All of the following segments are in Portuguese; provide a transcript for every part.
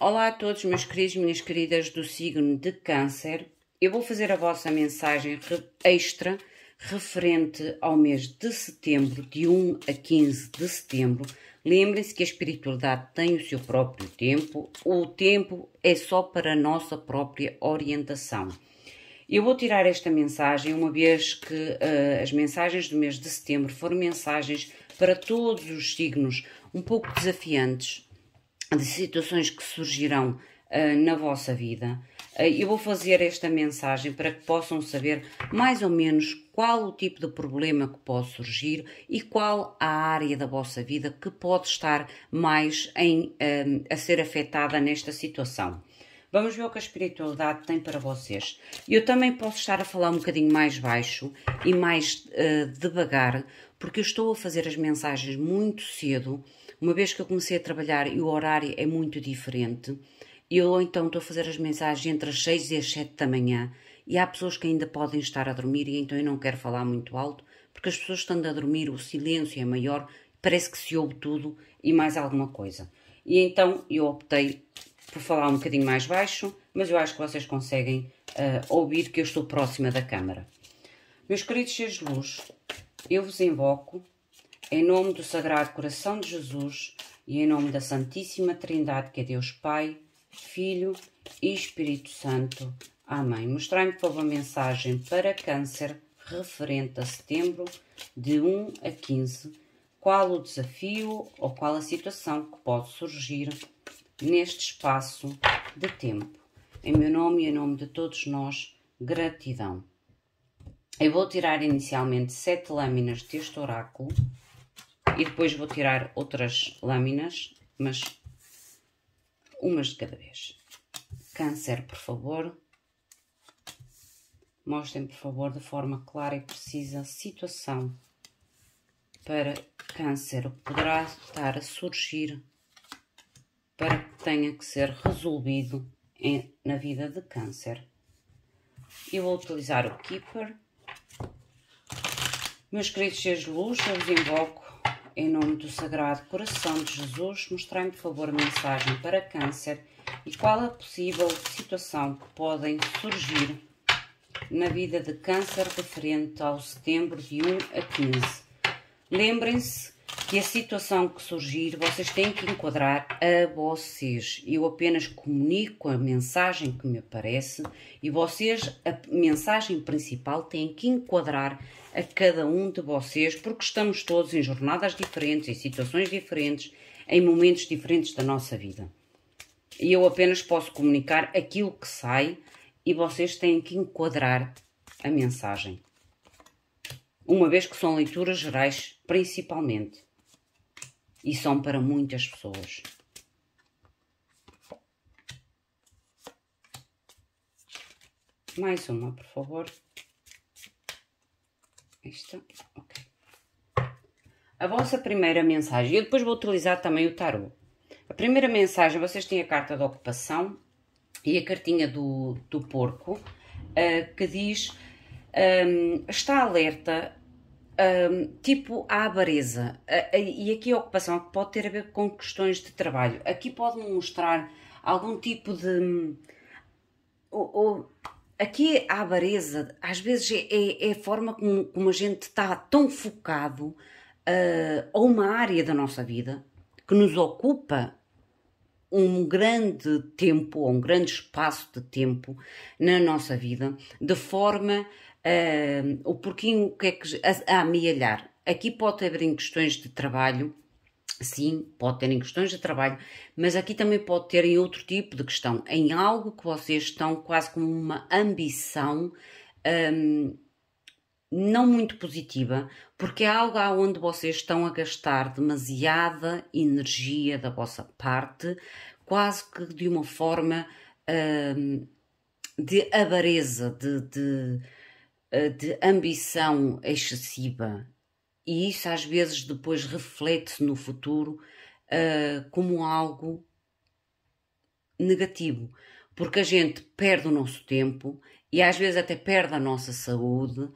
Olá a todos, meus queridos, minhas queridas do signo de Câncer. Eu vou fazer a vossa mensagem extra referente ao mês de setembro, de 1 a 15 de setembro. Lembrem-se que a espiritualidade tem o seu próprio tempo, o tempo é só para a nossa própria orientação. Eu vou tirar esta mensagem, uma vez que uh, as mensagens do mês de setembro foram mensagens para todos os signos um pouco desafiantes, de situações que surgirão uh, na vossa vida, uh, eu vou fazer esta mensagem para que possam saber mais ou menos qual o tipo de problema que pode surgir e qual a área da vossa vida que pode estar mais em, eh, a ser afetada nesta situação. Vamos ver o que a espiritualidade tem para vocês. Eu também posso estar a falar um bocadinho mais baixo e mais uh, devagar, porque eu estou a fazer as mensagens muito cedo uma vez que eu comecei a trabalhar e o horário é muito diferente, eu então estou a fazer as mensagens entre as 6 e as 7 da manhã e há pessoas que ainda podem estar a dormir e então eu não quero falar muito alto porque as pessoas estando a dormir, o silêncio é maior, parece que se ouve tudo e mais alguma coisa. E então eu optei por falar um bocadinho mais baixo, mas eu acho que vocês conseguem uh, ouvir que eu estou próxima da câmara. Meus queridos seres de luz, eu vos invoco em nome do Sagrado Coração de Jesus e em nome da Santíssima Trindade, que é Deus Pai, Filho e Espírito Santo. Amém. Mostrai-me, por favor, a mensagem para câncer referente a setembro, de 1 a 15. Qual o desafio ou qual a situação que pode surgir neste espaço de tempo? Em meu nome e em nome de todos nós, gratidão. Eu vou tirar inicialmente sete lâminas deste oráculo e depois vou tirar outras lâminas, mas umas de cada vez. Câncer, por favor. Mostrem, por favor, de forma clara e precisa a situação para câncer, o que poderá estar a surgir para que tenha que ser resolvido em, na vida de câncer. Eu vou utilizar o Keeper. Meus queridos seres de luz, eu vos invoco em nome do Sagrado Coração de Jesus, mostrai-me, por favor, a mensagem para câncer e qual a possível situação que podem surgir na vida de câncer referente ao setembro de 1 a 15. Lembrem-se que a situação que surgir vocês têm que enquadrar a vocês. Eu apenas comunico a mensagem que me aparece e vocês, a mensagem principal, têm que enquadrar a cada um de vocês, porque estamos todos em jornadas diferentes, em situações diferentes, em momentos diferentes da nossa vida. E eu apenas posso comunicar aquilo que sai e vocês têm que enquadrar a mensagem uma vez que são leituras gerais, principalmente, e são para muitas pessoas. Mais uma, por favor. Esta, ok. A vossa primeira mensagem, eu depois vou utilizar também o tarot. A primeira mensagem, vocês têm a carta da ocupação e a cartinha do, do porco, uh, que diz, um, ehm, está alerta um, tipo a avareza. E aqui a ocupação é pode ter a ver com questões de trabalho. Aqui pode mostrar algum tipo de. Hum, ou, ou, aqui a avareza, às vezes, é, é, é a forma como, como, a gente está tão focado uh, a uma área da nossa vida que nos ocupa um grande tempo, ou um grande espaço de tempo na nossa vida, de forma uh, o porquinho que é que, a, a amealhar. Aqui pode haver em questões de trabalho, Sim, pode ter em questões de trabalho, mas aqui também pode ter em outro tipo de questão, em algo que vocês estão quase como uma ambição não muito positiva, porque é algo onde vocês estão a gastar demasiada energia da vossa parte, quase que de uma forma de avareza, de, de eh, de ambição excessiva e isso às vezes depois reflete-se no futuro uh, como algo negativo, porque a gente perde o nosso tempo e às vezes até perde a nossa saúde,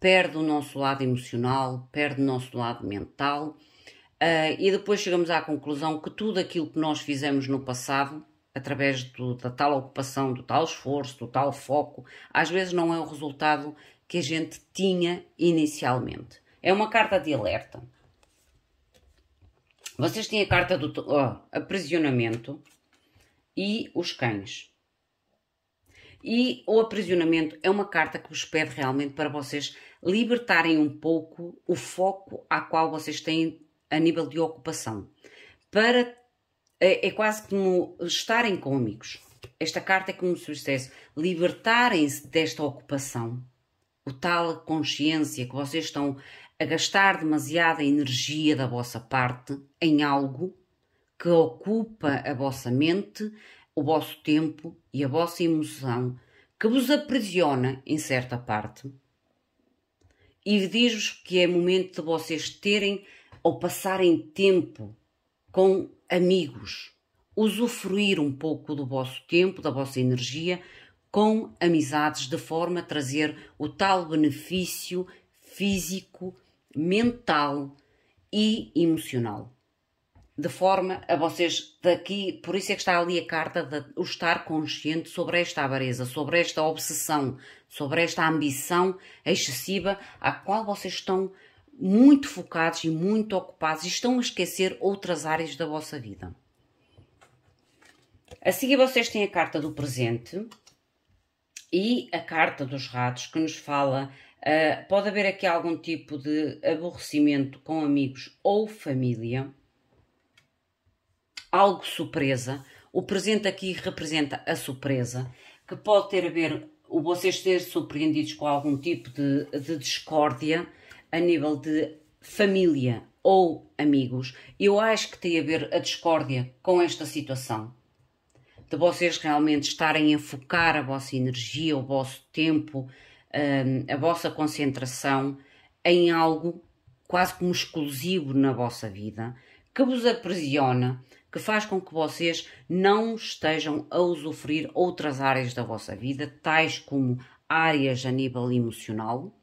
perde o nosso lado emocional, perde o nosso lado mental uh, e depois chegamos à conclusão que tudo aquilo que nós fizemos no passado através do, da tal ocupação, do tal esforço, do tal foco, às vezes não é o resultado que a gente tinha inicialmente. É uma carta de alerta. Vocês têm a carta do oh, aprisionamento e os cães. E o aprisionamento é uma carta que vos pede realmente para vocês libertarem um pouco o foco a qual vocês têm a nível de ocupação. Para é, é quase como estarem com amigos Esta carta é como se dissesse libertarem-se desta ocupação o tal consciência que vocês estão a gastar demasiada energia da vossa parte em algo que ocupa a vossa mente, o vosso tempo e a vossa emoção, que vos aprisiona em certa parte. E diz-vos que é momento de vocês terem ou passarem tempo com amigos, usufruir um pouco do vosso tempo, da vossa energia, com amizades, de forma a trazer o tal benefício físico, mental e emocional. De forma a vocês daqui, por isso é que está ali a carta de o estar consciente sobre esta avareza, sobre esta obsessão, sobre esta ambição excessiva à qual vocês estão muito focados e muito ocupados e estão a esquecer outras áreas da vossa vida. A seguir vocês têm a carta do presente, e a carta dos ratos que nos fala. Uh, pode haver aqui algum tipo de aborrecimento com amigos ou família, algo surpresa. O presente aqui representa a surpresa, que pode ter a ver o vocês serem surpreendidos com algum tipo de, de discórdia a nível de família ou amigos. Eu acho que tem a ver a discórdia com esta situação de vocês realmente estarem a focar a vossa energia, o vosso tempo, hum, a vossa concentração em algo quase como exclusivo na vossa vida, que vos aprisiona, que faz com que vocês não estejam a usufruir outras áreas da vossa vida, tais como áreas a nível emocional,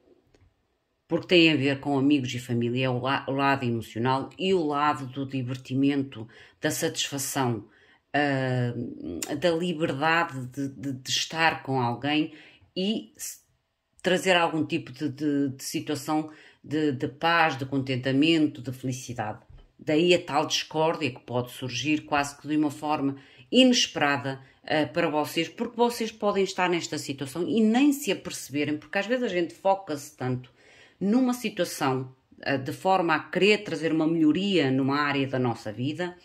porque tem a ver com amigos e família, é o, o lado emocional e o lado do divertimento, da satisfação, ah, da liberdade de, de, de, estar com alguém e trazer algum tipo de, de situação de paz, de contentamento, de felicidade. Daí a tal discórdia que pode surgir quase que de uma forma inesperada uh, para vocês, porque vocês podem estar nesta situação e nem se aperceberem, porque às vezes a gente foca-se tanto numa situação uh, de forma a querer trazer uma melhoria numa área da nossa vida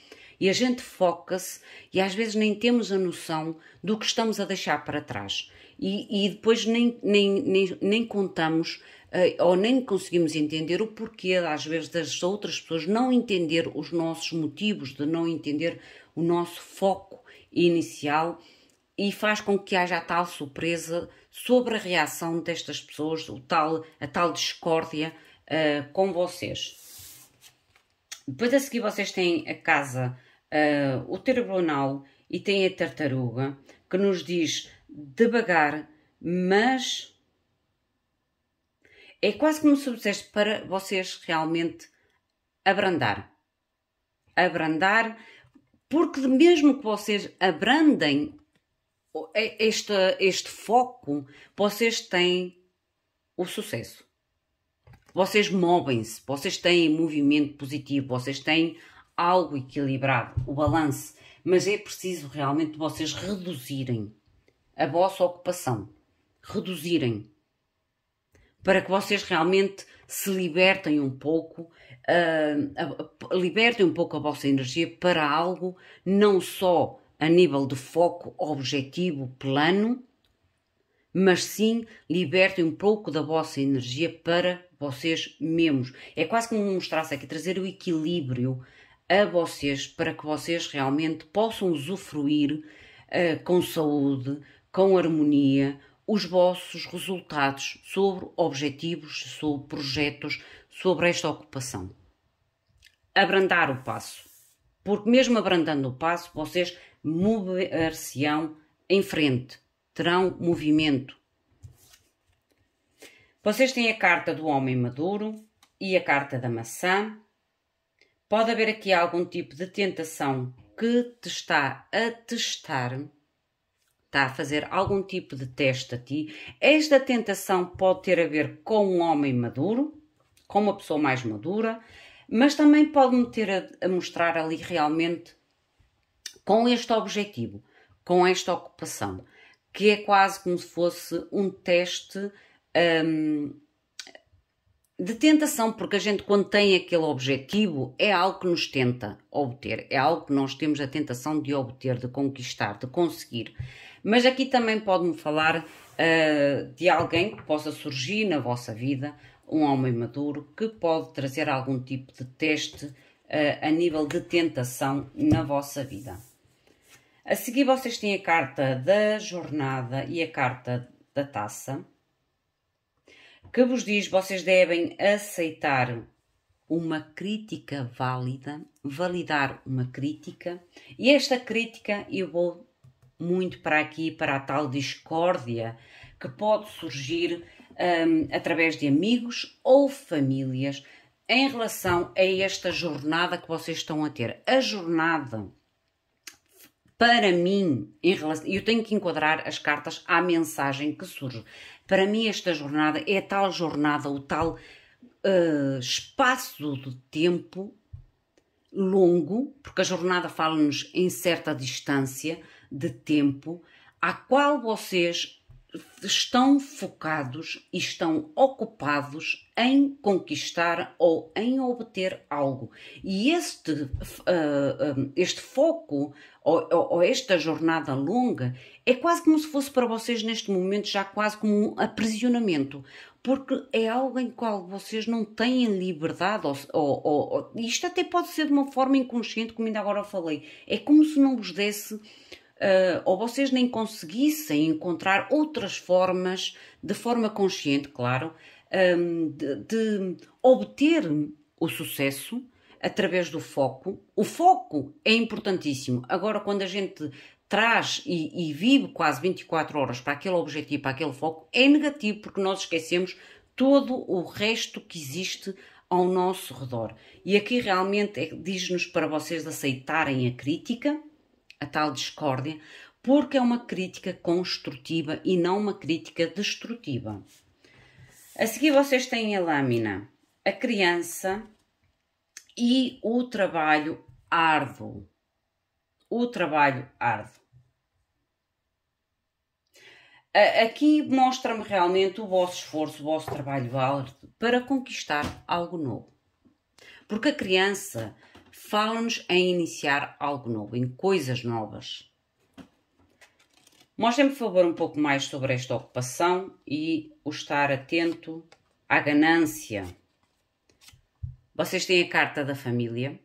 e a gente foca-se e às vezes nem temos a noção do que estamos a deixar para trás. E, e depois nem, nem, nem, nem contamos eh, ou nem conseguimos entender o porquê, às vezes, das outras pessoas não entender os nossos motivos, de não entender o nosso foco inicial e faz com que haja tal surpresa sobre a reação destas pessoas, o tal, a tal discórdia uh, com vocês. Depois a seguir vocês têm a casa uh, o tribunal e tem a tartaruga, que nos diz devagar, mas é quase como se disseste para vocês realmente abrandar. Abrandar, porque mesmo que vocês abrandem é, este, este foco, vocês têm o sucesso. Vocês movem-se, vocês têm movimento positivo, vocês têm algo equilibrado, o balanço, mas é preciso realmente vocês reduzirem a vossa ocupação, reduzirem, para que vocês realmente se libertem um pouco, uh, libertem um pouco a vossa energia para algo não só a nível de foco, objetivo, plano, mas sim libertem um pouco da vossa energia para vocês mesmos. É quase como mostrasse aqui, trazer o equilíbrio a vocês para que vocês realmente possam usufruir uh, com saúde, com harmonia, os vossos resultados sobre objetivos, sobre projetos, sobre esta ocupação. Abrandar o passo, porque mesmo abrandando o passo, vocês mover-se-ão em frente, terão movimento. Vocês têm a carta do homem maduro e a carta da maçã Pode haver aqui algum tipo de tentação que te está a testar, está a fazer algum tipo de teste a ti. Esta tentação pode ter a ver com um homem maduro, com uma pessoa mais madura, mas também pode-me ter a, a mostrar ali realmente com este objetivo, com esta ocupação, que é quase como se fosse um teste. Um, de tentação, porque a gente, quando tem aquele objetivo, é algo que nos tenta obter, é algo que nós temos a tentação de obter, de conquistar, de conseguir. Mas aqui também pode-me falar uh, de alguém que possa surgir na vossa vida, um homem maduro, que pode trazer algum tipo de teste uh, a nível de tentação na vossa vida. A seguir, vocês têm a carta da jornada e a carta da taça que vos diz vocês devem aceitar uma crítica válida, validar uma crítica, e esta crítica eu vou muito para aqui, para a tal discórdia que pode surgir um, através de amigos ou famílias em relação a esta jornada que vocês estão a ter. A jornada, para mim, em relação, eu tenho que enquadrar as cartas à mensagem que surge. Para mim, esta jornada é tal jornada, o tal uh, espaço de tempo longo, porque a jornada fala-nos em certa distância de tempo, à qual vocês estão focados e estão ocupados em conquistar ou em obter algo. E este, uh, este foco ou, ou, esta jornada longa é quase como se fosse para vocês neste momento já quase como um aprisionamento. Porque é algo em qual vocês não têm liberdade, ou, ou, ou isto até pode ser de uma forma inconsciente, como ainda agora falei. É como se não vos desse uh, ou vocês nem conseguissem encontrar outras formas, de forma consciente, claro, um, de, de obter o sucesso através do foco. O foco é importantíssimo. Agora, quando a gente traz e, e, vive quase 24 horas para aquele objetivo, para aquele foco, é negativo porque nós esquecemos todo o resto que existe ao nosso redor. E aqui realmente é, diz-nos para vocês aceitarem a crítica, a tal discórdia, porque é uma crítica construtiva e não uma crítica destrutiva. A seguir, vocês têm a lâmina, a criança e o trabalho árduo. O trabalho árduo. Aqui mostra-me realmente o vosso esforço, o vosso trabalho árduo para conquistar algo novo. Porque a criança fala nos em iniciar algo novo, em coisas novas. Mostrem-me, por favor, um pouco mais sobre esta ocupação e o estar atento à ganância. Vocês têm a carta da família.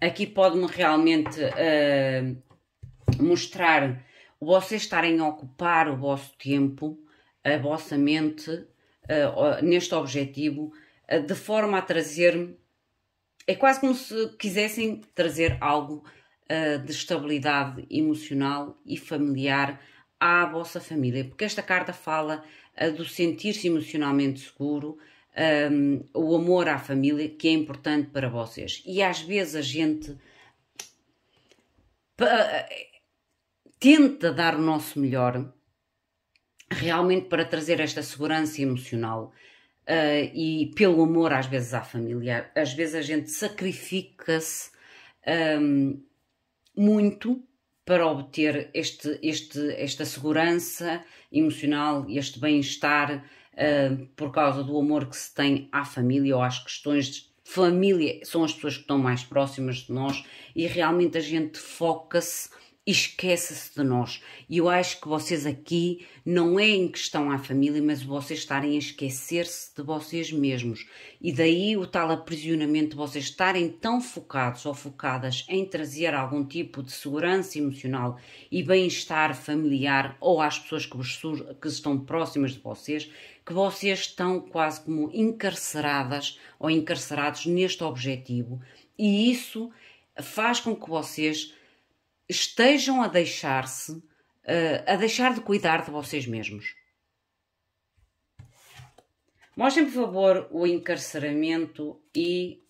Aqui pode-me realmente uh, mostrar vocês estarem a ocupar o vosso tempo, a vossa mente, uh, neste objetivo, uh, de forma a trazer-me é quase como se quisessem trazer algo uh, de estabilidade emocional e familiar à vossa família, porque esta carta fala uh, do sentir-se emocionalmente seguro, um, ehm, o amor à família que é importante para vocês. E às vezes a gente eh, tenta dar o nosso melhor realmente para trazer esta segurança emocional uh, e pelo amor às vezes à família. Às vezes a gente sacrifica-se um, muito para obter este, este, esta segurança emocional, e este bem-estar uh, por causa do amor que se tem à família ou às questões de família, são as pessoas que estão mais próximas de nós e realmente a gente foca-se esquece-se de nós. E eu acho que vocês aqui não é em questão à família, mas vocês estarem a esquecer-se de vocês mesmos. E daí o tal aprisionamento de vocês estarem tão focados ou focadas em trazer algum tipo de segurança emocional e bem-estar familiar ou às pessoas que, vos que estão próximas de vocês, que vocês estão quase como encarceradas ou encarcerados neste objetivo. E isso faz com que vocês estejam a deixar-se, uh, a deixar de cuidar de vocês mesmos. Mostrem, por favor, o encarceramento e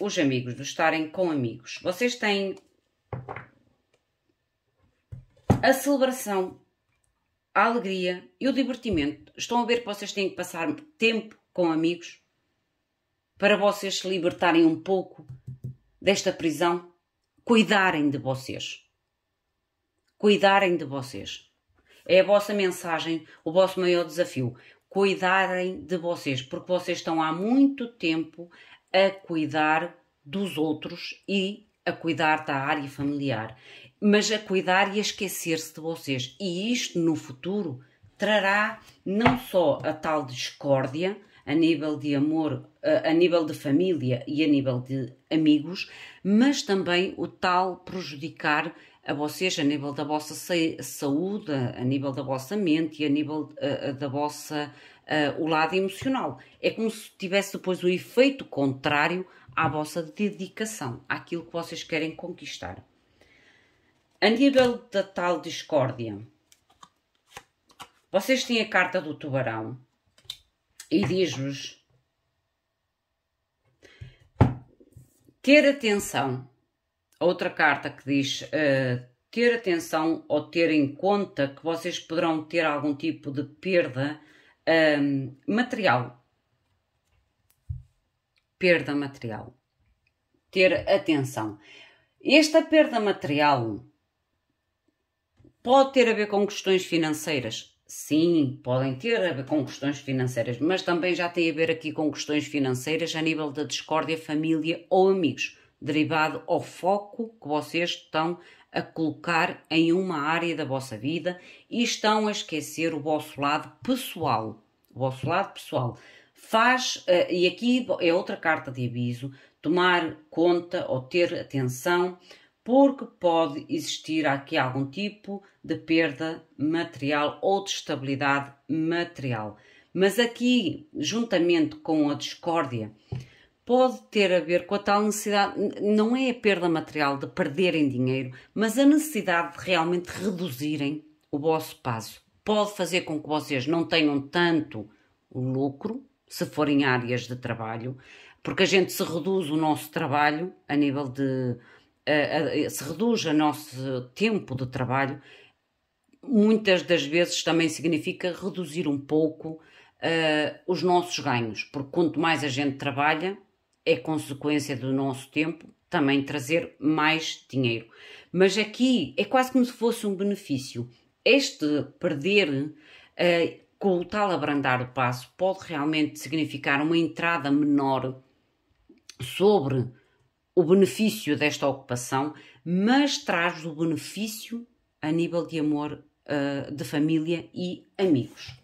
os amigos, de estarem com amigos. Vocês têm a celebração, a alegria e o divertimento. Estão a ver que vocês têm que passar tempo com amigos para vocês se libertarem um pouco desta prisão cuidarem de vocês. Cuidarem de vocês. É a vossa mensagem, o vosso maior desafio. Cuidarem de vocês, porque vocês estão há muito tempo a cuidar dos outros e a cuidar da área familiar, mas a cuidar e a esquecer-se de vocês. E isto no futuro trará não só a tal discórdia, a nível de amor, eh, a nível de família e a nível de amigos, mas também o tal prejudicar a vocês a nível da vossa saúde, a nível da vossa mente e a nível eh, da vossa uh, o lado emocional. É como se tivesse depois o efeito contrário à vossa dedicação, àquilo que vocês querem conquistar. A nível da tal discórdia, vocês têm a carta do tubarão, e diz-nos ter atenção. Outra carta que diz uh, ter atenção ou ter em conta que vocês poderão ter algum tipo de perda ehm, material. Perda material. Ter atenção. Esta perda material pode ter a ver com questões financeiras, Sim, podem ter a eh, ver com questões financeiras, mas também já tem a ver aqui com questões financeiras a nível da discórdia, família ou amigos, derivado ao foco que vocês estão a colocar em uma área da vossa vida e estão a esquecer o vosso lado pessoal. O vosso lado pessoal faz, eh, e aqui é outra carta de aviso, tomar conta ou ter atenção porque pode existir aqui algum tipo de perda material ou de estabilidade material. Mas aqui, juntamente com a discórdia, pode ter a ver com a tal necessidade, não é a perda material de perderem dinheiro, mas a necessidade de realmente reduzirem o vosso passo. Pode fazer com que vocês não tenham tanto lucro, se forem áreas de trabalho, porque a gente se reduz o nosso trabalho a nível de a, a, se reduz o nosso tempo de trabalho, muitas das vezes também significa reduzir um pouco uh, os nossos ganhos, porque quanto mais a gente trabalha, é consequência do nosso tempo também trazer mais dinheiro. Mas aqui é quase como se fosse um benefício. Este perder, uh, com o tal abrandar o passo, pode realmente significar uma entrada menor sobre o benefício desta ocupação, mas traz o benefício a nível de amor ah, de família e amigos.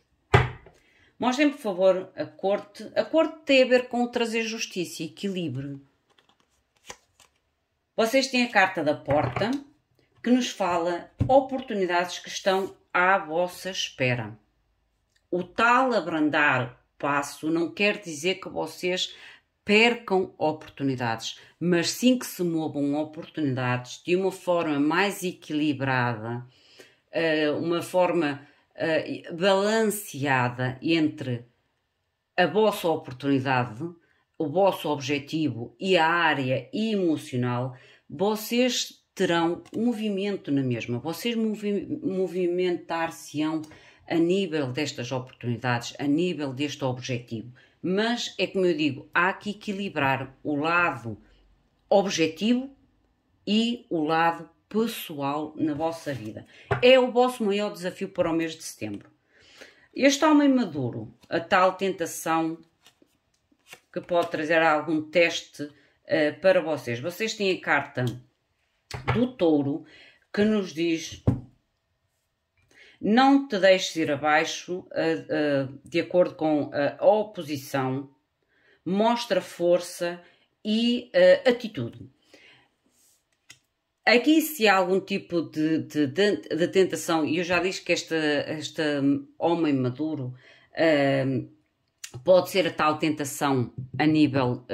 Mostrem, por favor, a corte. A corte tem a ver com trazer justiça e equilíbrio. Vocês têm a carta da porta que nos fala oportunidades que estão à vossa espera. O tal abrandar passo não quer dizer que vocês percam oportunidades, mas sim que se movam oportunidades de uma forma mais equilibrada, eh, uma forma eh, balanceada entre a vossa oportunidade, o vosso objetivo e a área emocional, vocês terão movimento na mesma, vocês movi movimentar-se-ão a nível destas oportunidades, a nível deste objetivo mas é como eu digo, há que equilibrar o lado objetivo e o lado pessoal na vossa vida. É o vosso maior desafio para o mês de setembro. Este homem maduro, a tal tentação que pode trazer algum teste uh, para vocês. Vocês têm a carta do touro que nos diz não te deixes ir abaixo eh, eh, de acordo com a oposição, mostra força e eh, atitude. Aqui, se há algum tipo de, de, de, de tentação, e eu já disse que este, este homem maduro ehm, pode ser a tal tentação a nível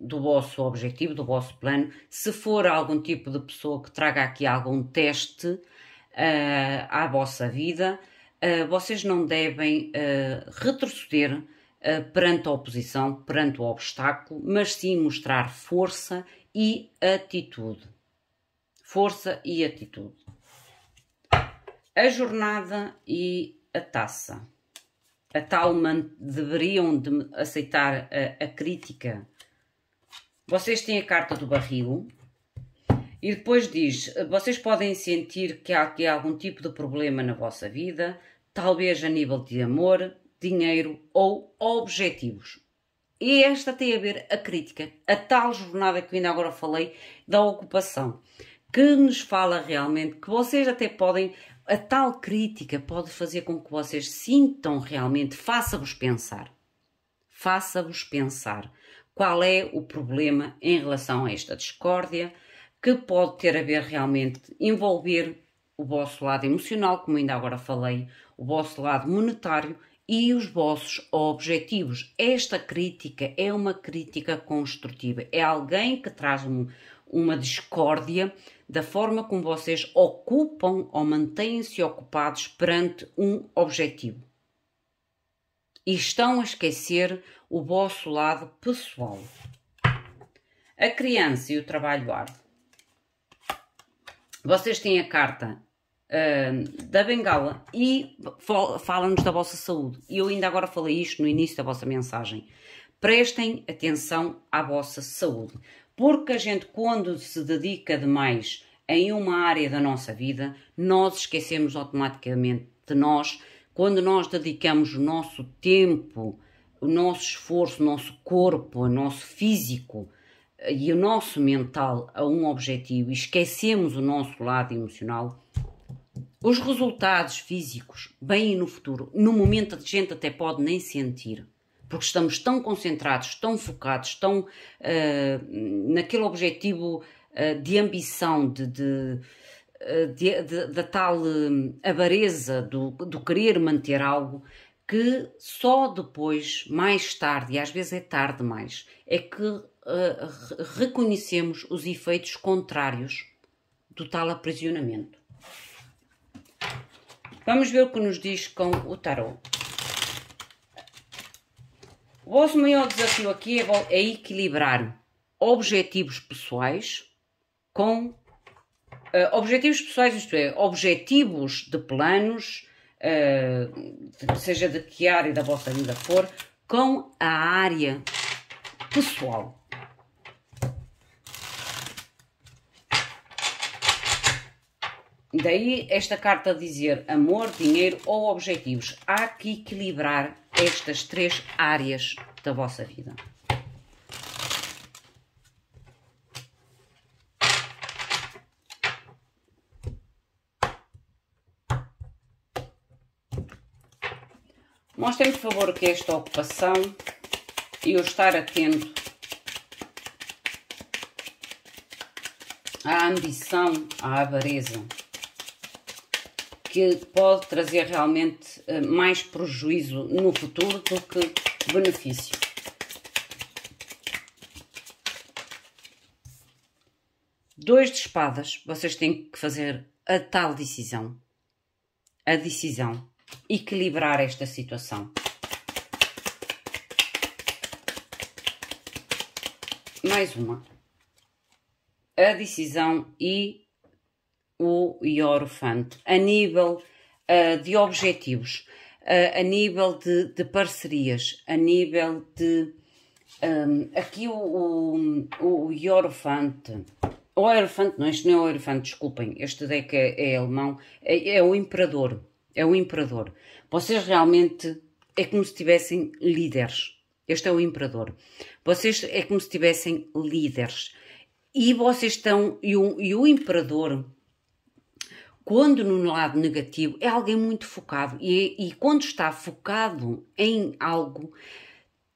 do vosso objetivo, do vosso plano, se for algum tipo de pessoa que traga aqui algum teste uh, à vossa vida, uh, vocês não devem uh, retroceder perante a oposição, perante o obstáculo, mas sim mostrar força e atitude. Força e atitude. A jornada e a taça. A Talman deveriam de aceitar a, a crítica. Vocês têm a carta do barril, e depois diz: vocês podem sentir que há aqui algum tipo de problema na vossa vida, talvez a nível de amor, dinheiro ou objetivos. E é esta tem a ver a crítica, a tal jornada que ainda agora falei da ocupação, que nos fala realmente que vocês até podem, a tal crítica pode fazer com que vocês sintam realmente, faça-vos pensar. Faça-vos pensar qual é o problema em relação a esta discórdia, que pode ter a ver realmente envolver o vosso lado emocional, como ainda agora falei, o vosso lado monetário e os vossos objetivos. Esta crítica é uma crítica construtiva, é alguém que traz um, uma discórdia da forma como vocês ocupam ou mantêm-se ocupados perante um objetivo. E estão a esquecer o vosso lado pessoal. A criança e o trabalho árduo. Vocês têm a carta uh, da bengala e falam nos da vossa saúde. E eu ainda agora falei isto no início da vossa mensagem. Prestem atenção à vossa saúde, porque a gente, quando se dedica demais em uma área da nossa vida, nós esquecemos automaticamente de nós. Quando nós dedicamos o nosso tempo, o nosso esforço, o nosso corpo, o nosso físico e o nosso mental a um objetivo e esquecemos o nosso lado emocional, os resultados físicos e no futuro. No momento a gente até pode nem sentir, porque estamos tão concentrados, tão focados, tão uh, naquele objetivo uh, de ambição, de, de eh, da tal avareza do, do querer manter algo que só depois, mais tarde, e às vezes é tarde mais é que eh, reconhecemos os efeitos contrários do tal aprisionamento. Vamos ver o que nos diz com o tarot. O vosso maior desafio aqui é, é equilibrar objetivos pessoais com uh, objetivos pessoais, isto é, objetivos de planos, uh, seja de que área da vossa vida for, com a área pessoal. Daí esta carta dizer amor, dinheiro ou objetivos. Há que equilibrar estas três áreas da vossa vida. Mostrem, me por favor, que é esta ocupação e o estar atento à ambição, à avareza que pode trazer realmente eh, mais prejuízo no futuro do que benefício. Dois de espadas, vocês têm que fazer a tal decisão. A decisão. Equilibrar esta situação. Mais uma. A decisão e o Iorofante, a nível uh, de objetivos, uh, a nível de, de, parcerias, a nível de. Um, ehm, aqui o, o, o Iorofante, o iorofante não, este não é o iorofante desculpem, este deck é, é alemão, é, é, o Imperador, é o Imperador. Vocês realmente, é como se tivessem líderes, este é o Imperador. Vocês, é como se tivessem líderes. E vocês estão, e o, e o Imperador quando no lado negativo é alguém muito focado e, e quando está focado em algo,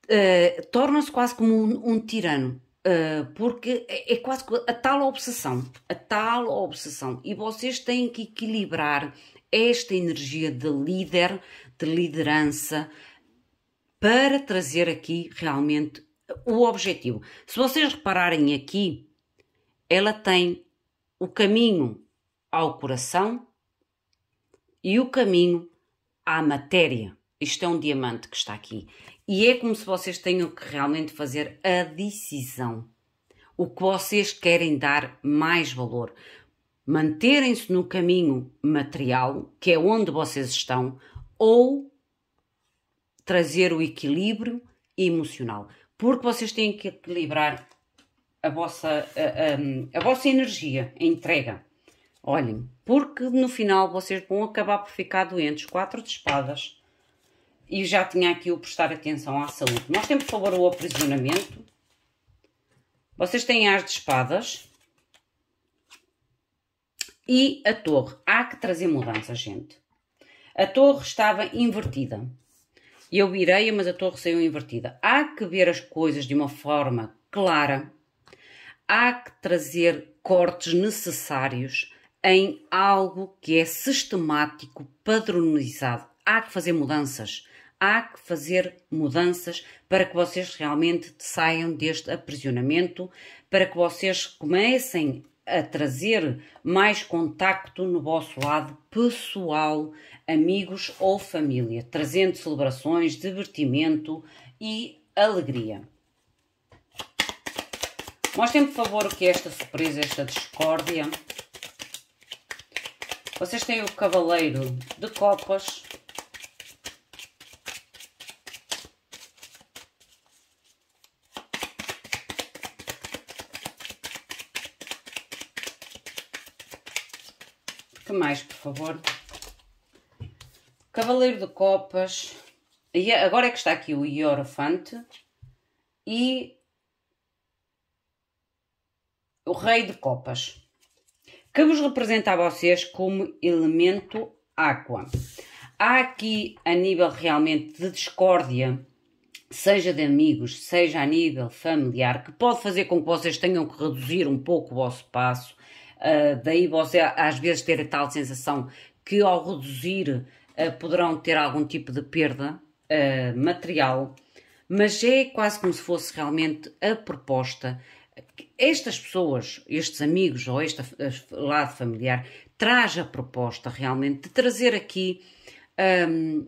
uh, torna-se quase como um, um tirano. Uh, porque é, é quase a tal obsessão, a tal obsessão. E vocês têm que equilibrar esta energia de líder, de liderança, para trazer aqui realmente o objetivo. Se vocês repararem aqui, ela tem o caminho ao coração e o caminho à matéria. Isto é um diamante que está aqui. E é como se vocês tenham que realmente fazer a decisão. O que vocês querem dar mais valor. Manterem-se no caminho material, que é onde vocês estão, ou trazer o equilíbrio emocional. Porque vocês têm que equilibrar a vossa, a, a, a vossa energia, a entrega. Olhem, porque no final vocês vão acabar por ficar doentes. Quatro de espadas. E já tinha aqui o prestar atenção à saúde. Nós temos, por favor, o aprisionamento. Vocês têm as de espadas. E a torre. Há que trazer mudança, gente. A torre estava invertida. Eu virei, mas a torre saiu invertida. Há que ver as coisas de uma forma clara. Há que trazer cortes necessários em algo que é sistemático, padronizado. Há que fazer mudanças. Há que fazer mudanças para que vocês realmente saiam deste aprisionamento, para que vocês comecem a trazer mais contacto no vosso lado pessoal, amigos ou família, trazendo celebrações, divertimento e alegria. Mostrem, por favor, o que é esta surpresa, esta discórdia. Vocês têm o cavaleiro de copas. Que mais, por favor? Cavaleiro de copas. E é, agora é que está aqui o iorofante e o Rei de Copas que vos representa a vocês como elemento água. Há aqui, a nível realmente de discórdia, seja de amigos, seja a nível familiar, que pode fazer com que vocês tenham que reduzir um pouco o vosso passo. Uh, daí você às vezes ter a tal sensação que ao reduzir uh, poderão ter algum tipo de perda uh, material, mas é quase como se fosse realmente a proposta estas pessoas, estes amigos ou este eh, lado familiar, traz a proposta realmente de trazer aqui um,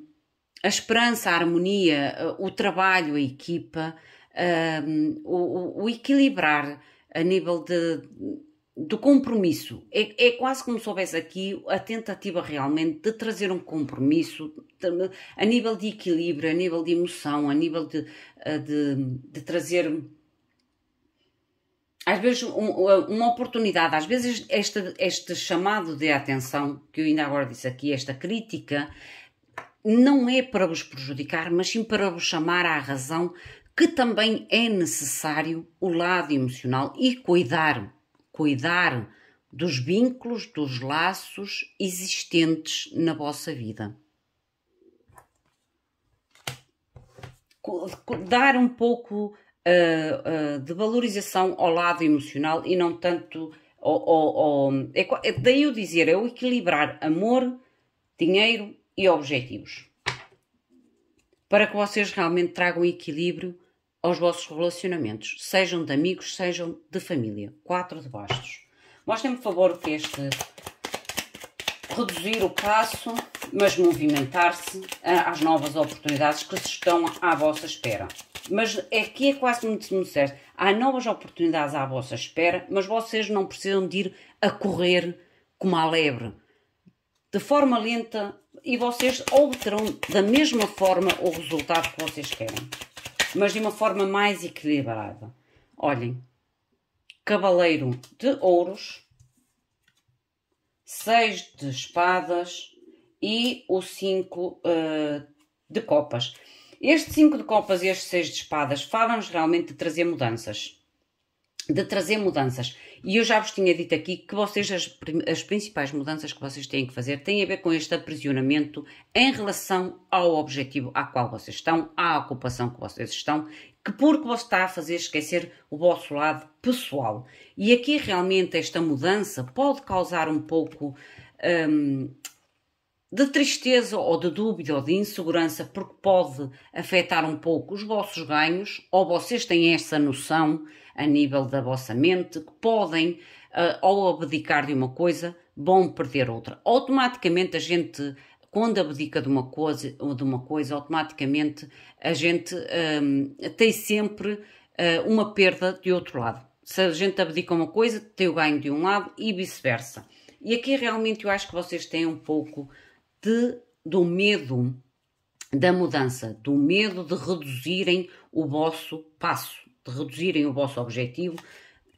a esperança, a harmonia, eh, o trabalho, a equipa, um, o, o, equilibrar a nível de, do compromisso. É, é, quase como se houvesse aqui a tentativa realmente de trazer um compromisso a nível de equilíbrio, a nível de emoção, a nível de, eh, de, de trazer às vezes um, uma oportunidade, às vezes este, este chamado de atenção, que eu ainda agora disse aqui, esta crítica, não é para vos prejudicar, mas sim para vos chamar à razão que também é necessário o lado emocional e cuidar, cuidar dos vínculos, dos laços existentes na vossa vida. Dar um pouco uh, de valorização ao lado emocional e não tanto. Ao, ao, ao, é, é, daí eu dizer, é o equilibrar amor, dinheiro e objetivos. Para que vocês realmente tragam equilíbrio aos vossos relacionamentos, sejam de amigos, sejam de família. Quatro de bastos. Mostrem-me, por favor, que este reduzir o passo, mas movimentar-se eh, às novas oportunidades que se estão à vossa espera. Mas aqui é, é quase como se me disseste: há novas oportunidades à vossa espera, mas vocês não precisam de ir a correr como a lebre, de forma lenta, e vocês obterão da mesma forma o resultado que vocês querem, mas de uma forma mais equilibrada. Olhem, cavaleiro de ouros, seis de espadas e o cinco uh, de copas. Este 5 de copas e este 6 de espadas falam-nos realmente de trazer mudanças. De trazer mudanças. E eu já vos tinha dito aqui que vocês, as, as principais mudanças que vocês têm que fazer têm a ver com este aprisionamento em relação ao objetivo a qual vocês estão, à ocupação que vocês estão, que porque você está a fazer esquecer o vosso lado pessoal. E aqui realmente esta mudança pode causar um pouco. Hum, de tristeza ou de dúvida ou de insegurança, porque pode afetar um pouco os vossos ganhos, ou vocês têm essa noção a nível da vossa mente que podem, uh, ao abdicar de uma coisa, bom perder outra. Automaticamente a gente quando abdica de uma coisa, ou de uma coisa automaticamente a gente um, ah, tem sempre uh, uma perda de outro lado. Se a gente abdica uma coisa, tem o ganho de um lado e vice-versa. E aqui realmente eu acho que vocês têm um pouco de, do medo da mudança, do medo de reduzirem o vosso passo, de reduzirem o vosso objetivo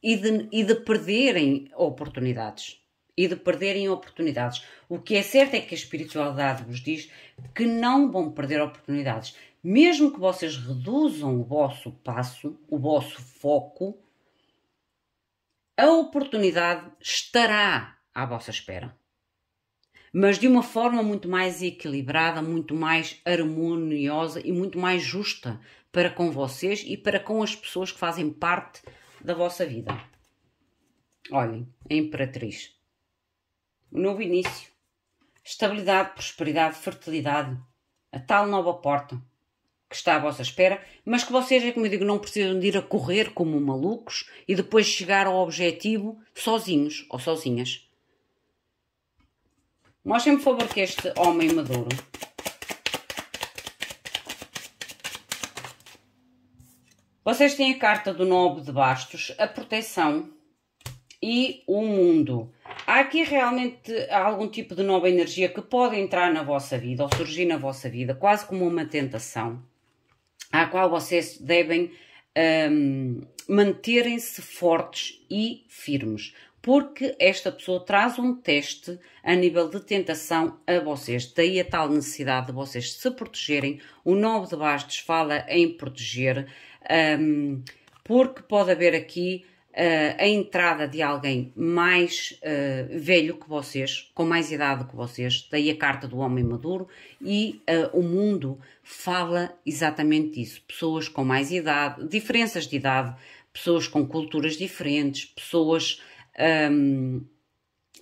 e de, e de perderem oportunidades. E de perderem oportunidades. O que é certo é que a espiritualidade vos diz que não vão perder oportunidades. Mesmo que vocês reduzam o vosso passo, o vosso foco, a oportunidade estará à vossa espera mas de uma forma muito mais equilibrada, muito mais harmoniosa e muito mais justa para com vocês e para com as pessoas que fazem parte da vossa vida. Olhem, a Imperatriz. Um novo início. Estabilidade, prosperidade, fertilidade. A tal nova porta que está à vossa espera, mas que vocês, é como eu digo, não precisam de ir a correr como malucos e depois chegar ao objetivo sozinhos ou sozinhas. Mostrem-me, por favor, que este homem maduro. Vocês têm a carta do Nobre de Bastos, a proteção e o mundo. Há aqui realmente algum tipo de nova energia que pode entrar na vossa vida ou surgir na vossa vida, quase como uma tentação, à qual vocês devem um, manterem-se fortes e firmes porque esta pessoa traz um teste a nível de tentação a vocês. Daí a tal necessidade de vocês se protegerem. O nome de bastos fala em proteger, um, porque pode haver aqui uh, a entrada de alguém mais uh, velho que vocês, com mais idade que vocês. Daí a carta do homem maduro e uh, o mundo fala exatamente isso. Pessoas com mais idade, diferenças de idade, pessoas com culturas diferentes, pessoas um,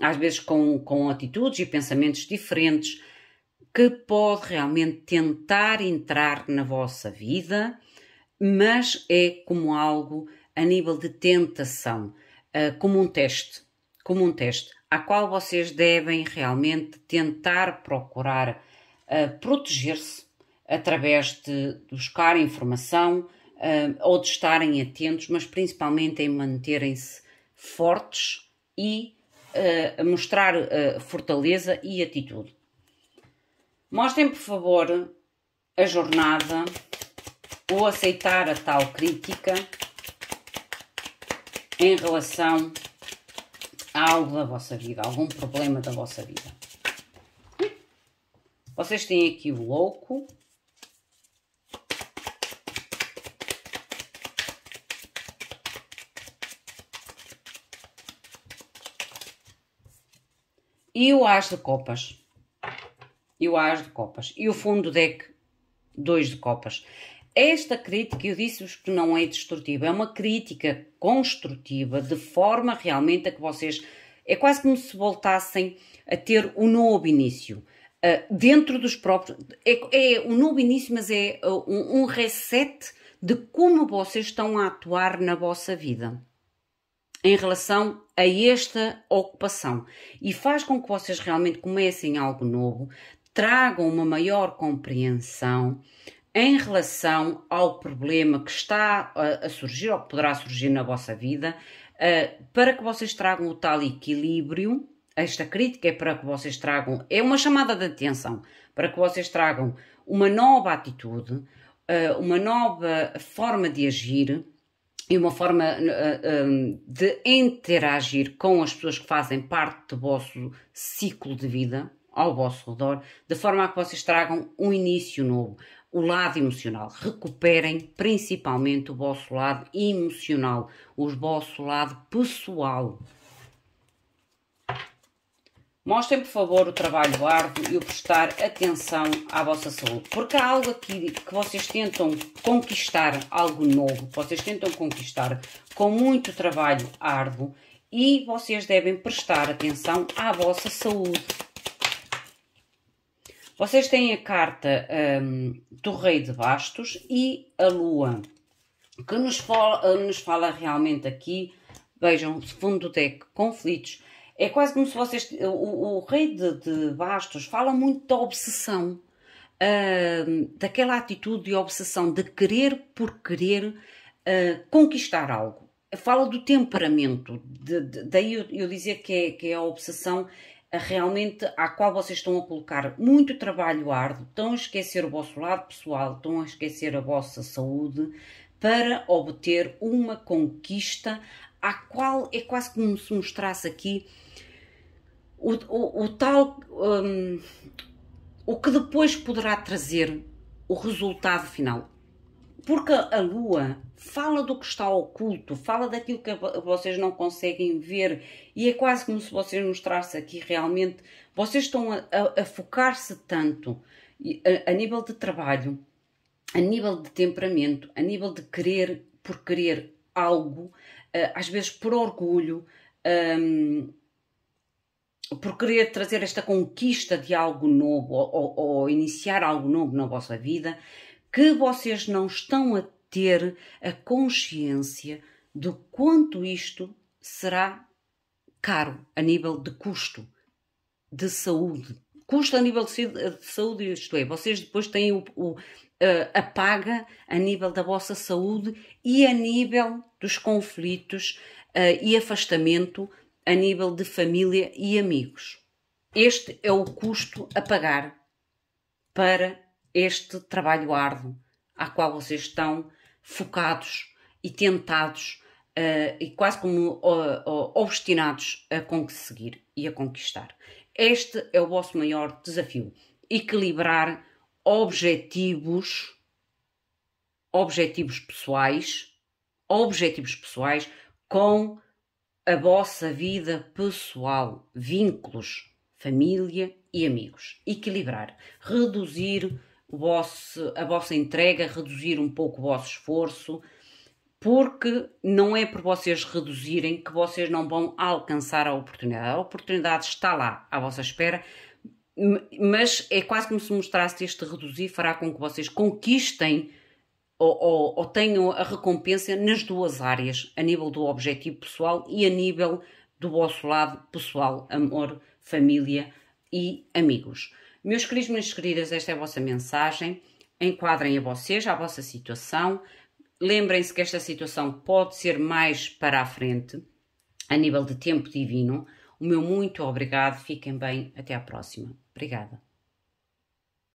às vezes com, com atitudes e pensamentos diferentes, que pode realmente tentar entrar na vossa vida, mas é como algo a nível de tentação, uh, como um teste, como um teste, a qual vocês devem realmente tentar procurar uh, proteger-se através de buscar informação uh, ou de estarem atentos, mas principalmente em manterem-se fortes e uh, mostrar uh, fortaleza e atitude. Mostrem, por favor, a jornada ou aceitar a tal crítica em relação a algo da vossa vida, algum problema da vossa vida. Vocês têm aqui o louco, E o as de copas. E o as de copas. E o fundo deck, dois de copas. Esta crítica, eu disse-vos que não é destrutiva, é uma crítica construtiva, de forma realmente a que vocês. É quase como se voltassem a ter um novo início. Uh, dentro dos próprios. É, é, um novo início, mas é ah, um, um reset de como vocês estão a atuar na vossa vida em relação a esta ocupação e faz com que vocês realmente comecem algo novo, tragam uma maior compreensão em relação ao problema que está a surgir ou que poderá surgir na vossa vida, eh, para que vocês tragam o tal equilíbrio. Esta crítica é para que vocês tragam, é uma chamada de atenção, para que vocês tragam uma nova atitude, eh, uma nova forma de agir e uma forma uh, eh, um, eh, de interagir com as pessoas que fazem parte do vosso ciclo de vida ao vosso redor, de forma a que vocês tragam um início novo, o lado emocional. Recuperem principalmente o vosso lado emocional, o vosso lado pessoal. Mostrem, por favor, o trabalho árduo e o prestar atenção à vossa saúde. Porque há algo aqui que vocês tentam conquistar, algo novo, que vocês tentam conquistar com muito trabalho árduo e vocês devem prestar atenção à vossa saúde. Vocês têm a carta hum, do Rei de Bastos e a Lua, que nos fala, nos fala realmente aqui, vejam, fundo do deck, conflitos, é quase como se vocês. O, o rei de, de, Bastos fala muito da obsessão, uh, daquela atitude de obsessão, de querer por querer uh, conquistar algo. Fala do temperamento, de, de, daí eu, eu dizer que é, que é a obsessão ah, realmente à qual vocês estão a colocar muito trabalho árduo, estão a esquecer o vosso lado pessoal, estão a esquecer a vossa saúde para obter uma conquista à qual é quase como se mostrasse aqui o, o, o tal. Um, o que depois poderá trazer o resultado final. Porque a Lua fala do que está oculto, fala daquilo que vocês não conseguem ver, e é quase como se vocês mostrassem aqui realmente. Vocês estão a, a, a focar-se tanto a, a nível de trabalho, a nível de temperamento, a nível de querer por querer algo, eh, às vezes por orgulho, um, ehm, por querer trazer esta conquista de algo novo ou, ou, ou, iniciar algo novo na vossa vida, que vocês não estão a ter a consciência do quanto isto será caro a nível de custo de saúde. Custo a nível de saúde, eh, isto é, vocês depois têm o, o uh, apaga a nível da vossa saúde e a nível dos conflitos uh, e afastamento a nível de família e amigos. Este é o custo a pagar para este trabalho árduo a qual vocês estão focados e tentados uh, e quase como obstinados a conseguir e a conquistar. Este é o vosso maior desafio: equilibrar objetivos, objetivos pessoais, objetivos pessoais com a vossa vida pessoal, vínculos, família e amigos. Equilibrar, reduzir vosso, a vossa entrega, reduzir um pouco o vosso esforço, porque não é por vocês reduzirem que vocês não vão alcançar a oportunidade. A oportunidade está lá, à vossa espera, mas é quase como se mostrasse este reduzir fará com que vocês conquistem ou, ou, ou, tenham a recompensa nas duas áreas, a nível do objetivo pessoal e a nível do vosso lado pessoal, amor, família e amigos. Meus queridos, minhas queridas, esta é a vossa mensagem. Enquadrem a vocês, a vossa situação. Lembrem-se que esta situação pode ser mais para a frente, a nível de tempo divino o meu muito obrigado, fiquem bem, até à próxima. Obrigada.